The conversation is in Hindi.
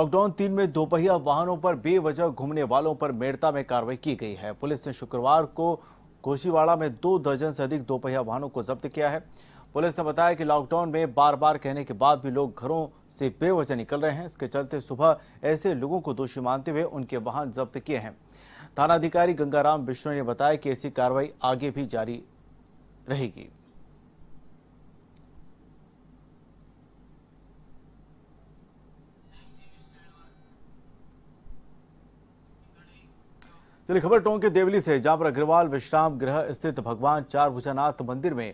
लॉकडाउन तीन में दोपहिया वाहनों पर बेवजह घूमने वालों पर मेड़ता में कार्रवाई की गई है पुलिस ने शुक्रवार को घोशीवाड़ा में दो दर्जन से अधिक दोपहिया वाहनों को जब्त किया है पुलिस ने बताया कि लॉकडाउन में बार बार कहने के बाद भी लोग घरों से बेवजह निकल रहे हैं इसके चलते सुबह ऐसे लोगों को दोषी मानते हुए उनके वाहन जब्त किए हैं थानाधिकारी गंगाराम बिश्नोई ने बताया कि ऐसी कार्रवाई आगे भी जारी रहेगी चलिए खबर टोंक के देवली से जहां पर अग्रवाल विश्राम गृह स्थित भगवान चार भुजानाथ मंदिर में